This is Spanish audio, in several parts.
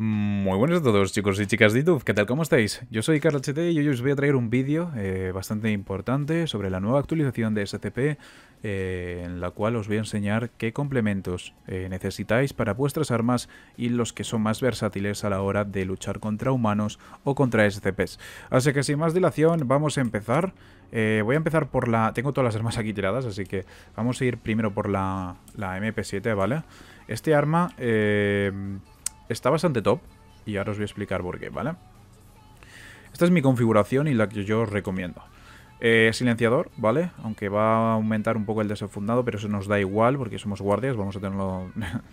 Muy buenas a todos chicos y chicas de YouTube, ¿qué tal? ¿Cómo estáis? Yo soy Carl HT y hoy os voy a traer un vídeo eh, bastante importante sobre la nueva actualización de SCP eh, en la cual os voy a enseñar qué complementos eh, necesitáis para vuestras armas y los que son más versátiles a la hora de luchar contra humanos o contra SCPs. Así que sin más dilación vamos a empezar. voy a empezar por la... tengo todas las armas aquí tiradas, así que vamos a ir primero por la, la MP7, ¿vale? Este arma está bastante top y ahora os voy a explicar por qué, ¿vale? Esta es mi configuración y la que yo os recomiendo. Eh, silenciador, ¿vale? Aunque va a aumentar un poco el desenfundado, pero eso nos da igual porque somos guardias, vamos a tenerlo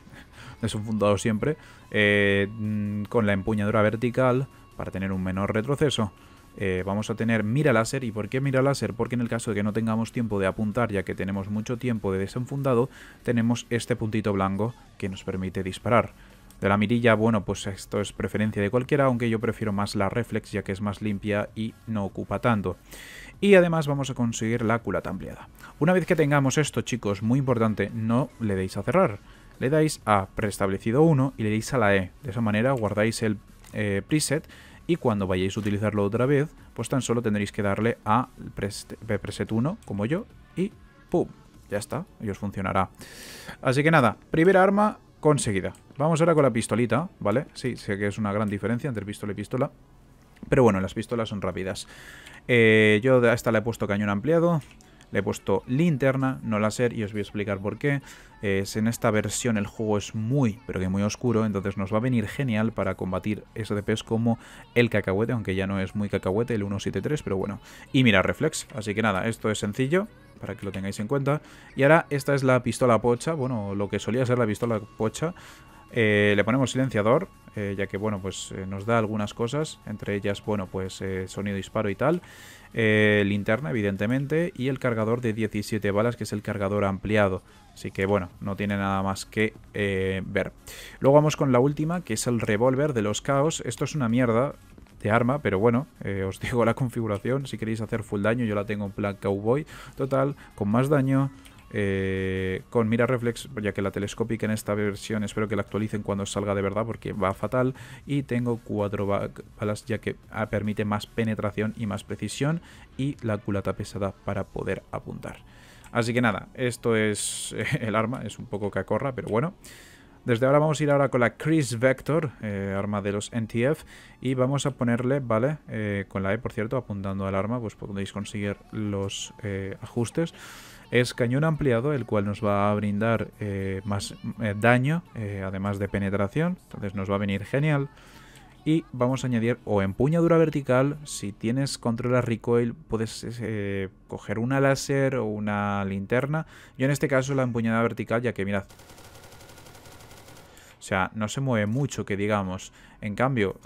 desenfundado siempre. Eh, mm, con la empuñadura vertical para tener un menor retroceso. Eh, vamos a tener mira láser. ¿Y por qué mira láser? Porque en el caso de que no tengamos tiempo de apuntar, ya que tenemos mucho tiempo de desenfundado, tenemos este puntito blanco que nos permite disparar. De la mirilla, bueno, pues esto es preferencia de cualquiera, aunque yo prefiero más la reflex ya que es más limpia y no ocupa tanto. Y además vamos a conseguir la culata ampliada. Una vez que tengamos esto, chicos, muy importante, no le deis a cerrar. Le dais a preestablecido 1 y le deis a la E. De esa manera guardáis el eh, preset y cuando vayáis a utilizarlo otra vez, pues tan solo tendréis que darle a eh, preset 1, como yo, y ¡pum! Ya está, y os funcionará. Así que nada, primera arma, conseguida. Vamos ahora con la pistolita, ¿vale? Sí, sé que es una gran diferencia entre pistola y pistola. Pero bueno, las pistolas son rápidas. Eh, yo a esta le he puesto cañón ampliado he puesto linterna, no láser, y os voy a explicar por qué. Es, en esta versión el juego es muy, pero que muy oscuro, entonces nos va a venir genial para combatir SDPs como el cacahuete, aunque ya no es muy cacahuete el 173, pero bueno. Y mira, reflex, así que nada, esto es sencillo, para que lo tengáis en cuenta. Y ahora esta es la pistola pocha, bueno, lo que solía ser la pistola pocha. Eh, le ponemos silenciador, eh, ya que bueno, pues eh, nos da algunas cosas, entre ellas, bueno, pues sonido disparo y tal. Eh, linterna, evidentemente, y el cargador de 17 balas, que es el cargador ampliado. Así que bueno, no tiene nada más que eh, ver. Luego vamos con la última, que es el revólver de los caos. Esto es una mierda de arma, pero bueno, eh, os digo la configuración. Si queréis hacer full daño, yo la tengo en plan cowboy. Total, con más daño, eh, con mira reflex, ya que la telescópica en esta versión espero que la actualicen cuando salga de verdad porque va fatal. Y tengo cuatro balas ya que ah, permite más penetración y más precisión y la culata pesada para poder apuntar. Así que nada, esto es el arma, es un poco cacorra, pero bueno. Desde ahora vamos a ir ahora con la Chris Vector, eh, arma de los NTF, y vamos a ponerle, ¿vale? Eh, con la E, por cierto, apuntando al arma, pues podéis conseguir los ajustes es cañón ampliado, el cual nos va a brindar eh, más eh, daño, eh, además de penetración, entonces nos va a venir genial. Y vamos a añadir o empuñadura vertical, si tienes control a recoil puedes coger una láser o una linterna. Yo en este caso la empuñadura vertical, ya que mirad, o sea, no se mueve mucho, que digamos. En cambio,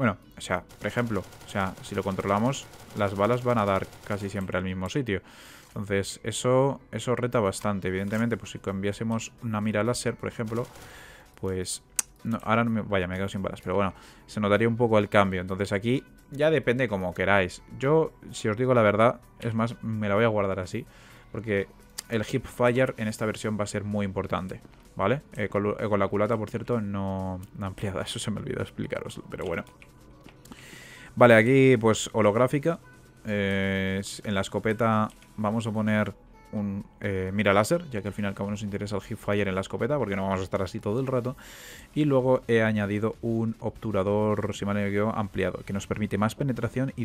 bueno, o sea, por ejemplo, o sea, si lo controlamos, las balas van a dar casi siempre al mismo sitio. Entonces, eso, eso reta bastante. Evidentemente, pues si cambiásemos una mira láser, por ejemplo, pues... ahora no me, he quedado sin balas, pero bueno, se notaría un poco el cambio. Entonces aquí ya depende como queráis. Yo, si os digo la verdad, es más, me la voy a guardar así, porque el hip fire en esta versión va a ser muy importante, ¿vale? Eh, eh, con, la culata, por cierto, no ampliada, eso se me olvidó explicaros, pero bueno. Vale, aquí pues holográfica. Eh, en la escopeta vamos a poner un eh, mira láser, ya que al fin y al cabo nos interesa el hipfire en la escopeta, porque no vamos a estar así todo el rato. Y luego he añadido un obturador, si ampliado, que nos permite más penetración y,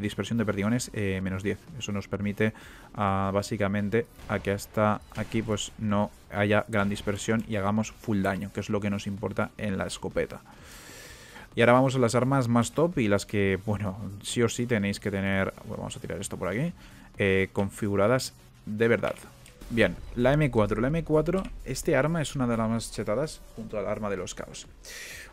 dispersión de perdigones eh, menos 10. Eso nos permite ah, básicamente a que hasta aquí pues no haya gran dispersión y hagamos full daño, que es lo que nos importa en la escopeta. Y ahora vamos a las armas más top y las que, bueno, sí o sí tenéis que tener... Bueno, vamos a tirar esto por aquí. Eh, configuradas de verdad. Bien, la M4. La M4, este arma es una de las más chetadas junto al arma de los caos.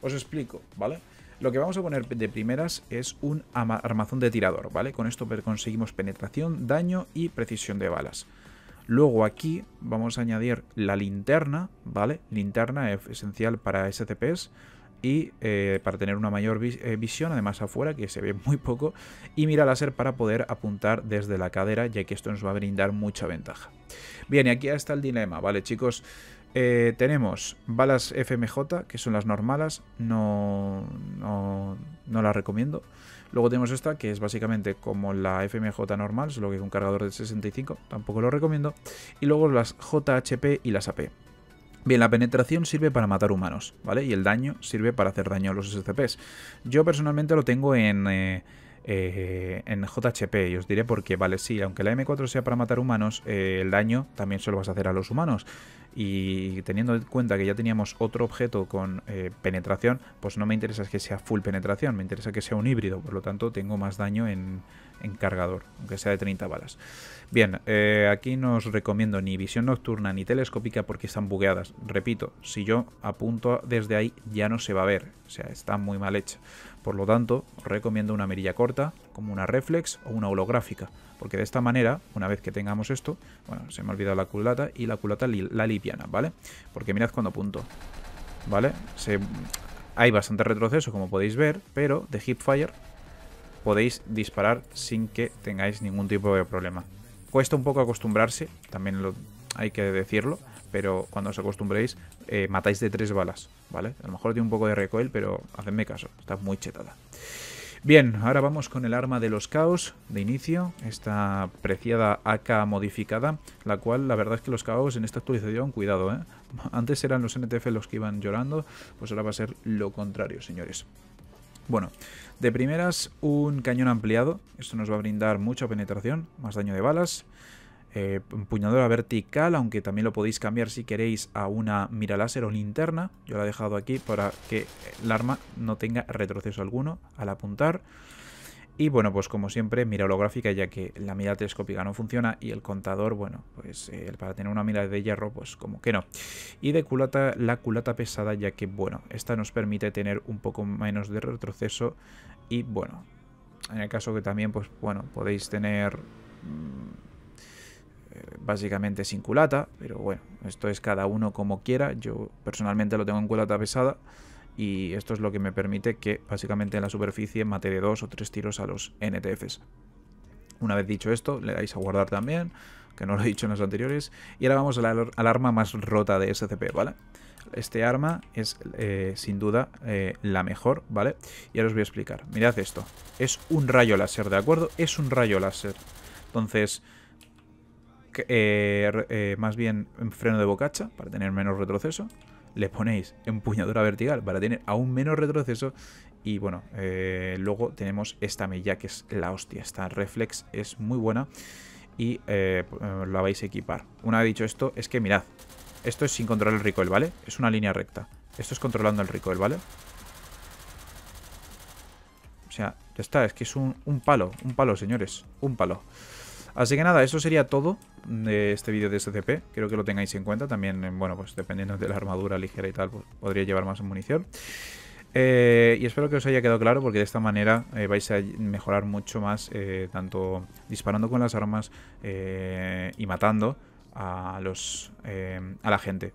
Os explico, ¿vale? Lo que vamos a poner de primeras es un armazón de tirador, ¿vale? Con esto conseguimos penetración, daño y precisión de balas. Luego aquí vamos a añadir la linterna, ¿vale? Linterna es esencial para SCPs y eh, para tener una mayor eh, visión, además afuera, que se ve muy poco, y mira láser para poder apuntar desde la cadera, ya que esto nos va a brindar mucha ventaja. Bien, y aquí está el dilema, ¿vale, chicos? Eh, tenemos balas FMJ, que son las normales, no, no, no, las recomiendo. Luego tenemos esta, que es básicamente como la FMJ normal, solo que es un cargador de 65, tampoco lo recomiendo. Y luego las JHP y las AP. Bien, la penetración sirve para matar humanos, ¿vale? Y el daño sirve para hacer daño a los SCPs. Yo personalmente lo tengo en... Eh, eh en JHP y os diré por qué. vale, sí, aunque la M4 sea para matar humanos, eh, el daño también se lo vas a hacer a los humanos. Y teniendo en cuenta que ya teníamos otro objeto con eh, penetración, pues no me interesa que sea full penetración, me interesa que sea un híbrido, por lo tanto tengo más daño en, encargador aunque sea de 30 balas. Bien, eh, aquí no os recomiendo ni visión nocturna ni telescópica porque están bugueadas. Repito, si yo apunto desde ahí ya no se va a ver, o sea, está muy mal hecha. Por lo tanto, os recomiendo una mirilla corta, como una reflex o una holográfica, porque de esta manera, una vez que tengamos esto, bueno, se me ha olvidado la culata y la culata la liviana, ¿vale? Porque mirad cuando apunto, ¿vale? hay bastante retroceso, como podéis ver, pero de hipfire podéis disparar sin que tengáis ningún tipo de problema. Cuesta un poco acostumbrarse, también hay que decirlo, pero cuando os acostumbréis eh, matáis de tres balas, ¿vale? A lo mejor tiene un poco de recoil, pero hacedme caso, está muy chetada. Bien, ahora vamos con el arma de los caos de inicio, esta preciada AK modificada, la cual la verdad es que los caos en esta actualización, cuidado, ¿eh? Antes eran los NTF los que iban llorando, pues ahora va a ser lo contrario, señores. Bueno, de primeras un cañón ampliado, esto nos va a brindar mucha penetración, más daño de balas. Eh, empuñadora vertical, aunque también lo podéis cambiar si queréis a una mira láser o linterna. Yo la he dejado aquí para que el arma no tenga retroceso alguno al apuntar. Y bueno, pues como siempre, mira holográfica, ya que la mira telescópica no funciona y el contador, bueno, pues eh, para tener una mira de hierro, pues como que no. Y de culata, la culata pesada, ya que, bueno, esta nos permite tener un poco menos de retroceso y, bueno, en el caso que también, pues bueno, podéis tener mm, eh, básicamente sin culata, pero bueno, esto es cada uno como quiera. Yo personalmente lo tengo en culata pesada y esto es lo que me permite que básicamente en la superficie mate de dos o tres tiros a los NTFs. Una vez dicho esto, le dais a guardar también, que no lo he dicho en los anteriores, y ahora vamos al, arma más rota de SCP, ¿vale? Este arma es eh, sin duda eh, la mejor, ¿vale? Y ahora os voy a explicar. Mirad esto. Es un rayo láser, ¿de acuerdo? Es un rayo láser. Entonces, eh, más bien freno de bocacha para tener menos retroceso le ponéis empuñadura vertical para tener aún menos retroceso. Y bueno, eh, luego tenemos esta mella que es la hostia. Esta reflex es muy buena y eh, pues, eh, la vais a equipar. Una vez dicho esto, es que mirad, esto es sin controlar el recoil, ¿vale? Es una línea recta. Esto es controlando el recoil, ¿vale? O sea, ya está, es que es un palo, un palo, señores, un palo. Así que nada, eso sería todo de este vídeo de SCP. Creo que lo tengáis en cuenta. También, eh, bueno, pues dependiendo de la armadura ligera y tal, pues podría llevar más munición. Eh, y espero que os haya quedado claro porque de esta manera eh, vais a mejorar mucho más tanto disparando con las armas y matando a, los, eh, a la gente.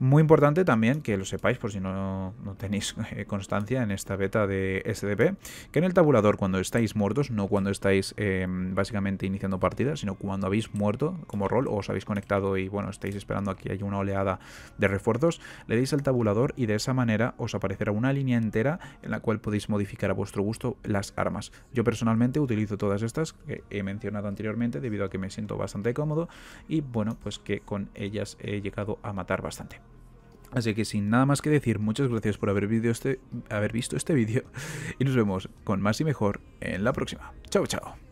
Muy importante también que lo sepáis, por si no, tenéis eh, constancia en esta beta de SDP, que en el tabulador cuando estáis muertos, no cuando estáis eh, básicamente iniciando partidas, sino cuando habéis muerto como rol o os habéis conectado y bueno, estáis esperando aquí hay una oleada de refuerzos, le deis al tabulador y de esa manera os aparecerá una línea entera en la cual podéis modificar a vuestro gusto las armas. Yo personalmente utilizo todas estas que he mencionado anteriormente debido a que me siento bastante cómodo y bueno, pues que con ellas he llegado a matar bastante. Así que sin nada más que decir, muchas gracias por haber, este, haber visto este vídeo y nos vemos con más y mejor en la próxima. Chao, chao.